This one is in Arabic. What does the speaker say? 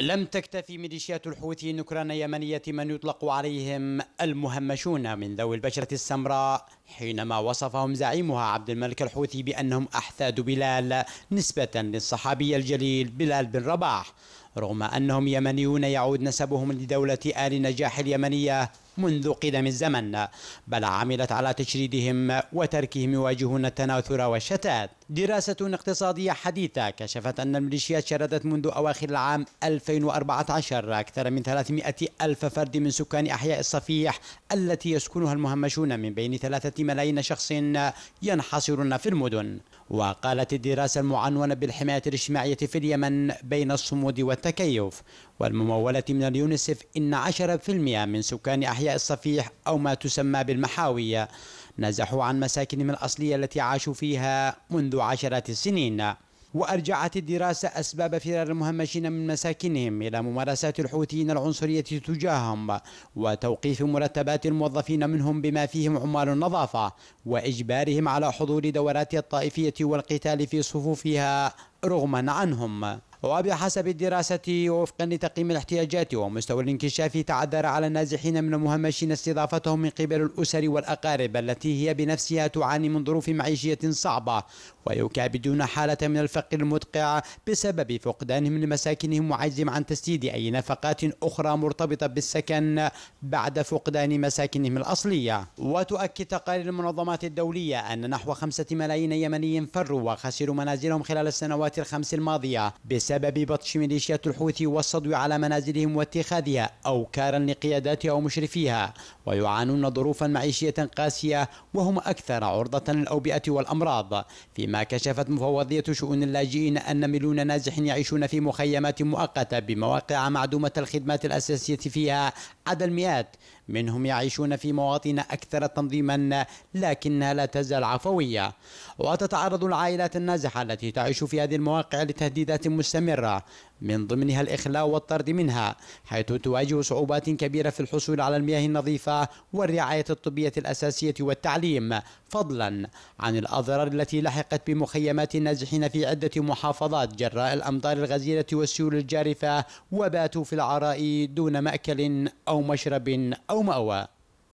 لم تكتفي ميليشيات الحوثيين نكران يمنية من يطلق عليهم المهمشون من ذوي البشرة السمراء حينما وصفهم زعيمها عبد الملك الحوثي بأنهم أحفاد بلال نسبة للصحابي الجليل بلال بن رباح رغم أنهم يمنيون يعود نسبهم لدولة آل نجاح اليمنية منذ قدم الزمن بل عملت على تشريدهم وتركهم يواجهون التناثر والشتات دراسة اقتصادية حديثة كشفت أن الميليشيات شردت منذ أواخر العام 2014 أكثر من 300 ألف فرد من سكان أحياء الصفيح التي يسكنها المهمشون من بين ثلاثة ملايين شخص ينحصرون في المدن وقالت الدراسة المعنونة بالحماية الاجتماعية في اليمن بين الصمود والتكيف والممولة من اليونسف إن 10% من سكان أحياء الصفيح أو ما تسمى بالمحاوية نزحوا عن مساكنهم الأصلية التي عاشوا فيها منذ منذ عشرات السنين وأرجعت الدراسة أسباب فرار المهمشين من مساكنهم إلى ممارسات الحوثيين العنصرية تجاههم وتوقيف مرتبات الموظفين منهم بما فيهم عمال النظافة وإجبارهم على حضور دورات الطائفية والقتال في صفوفها رغما عنهم وبحسب الدراسة ووفقا لتقييم الاحتياجات ومستوى الانكشاف تعذر على النازحين من المهمشين استضافتهم من قبل الأسر والأقارب التي هي بنفسها تعاني من ظروف معيشية صعبة ويكابدون حالة من الفقر المدقع بسبب فقدانهم لمساكنهم وعجزهم عن تسديد أي نفقات أخرى مرتبطة بالسكن بعد فقدان مساكنهم الأصلية وتؤكد تقارير المنظمات الدولية أن نحو خمسة ملايين يمني فروا وخسروا منازلهم خلال السنوات الخمس الماضية بسبب بسبب بطش ميليشيات الحوثي والصدو على منازلهم واتخاذها أوكارا لقياداتها ومشرفيها ويعانون ظروفا معيشية قاسية وهم أكثر عرضة للأوبئة والأمراض فيما كشفت مفوضية شؤون اللاجئين أن مليون نازح يعيشون في مخيمات مؤقتة بمواقع معدومة الخدمات الأساسية فيها عدا المئات منهم يعيشون في مواطن أكثر تنظيما لكنها لا تزال عفوية وتتعرض العائلات النازحة التي تعيش في هذه المواقع لتهديدات مستمرة مستمرة من ضمنها الإخلاء والطرد منها حيث تواجه صعوبات كبيرة في الحصول على المياه النظيفة والرعاية الطبية الأساسية والتعليم فضلا عن الأضرار التي لحقت بمخيمات النازحين في عدة محافظات جراء الأمطار الغزيرة والسيول الجارفة وباتوا في العراء دون مأكل أو مشرب أو مأوى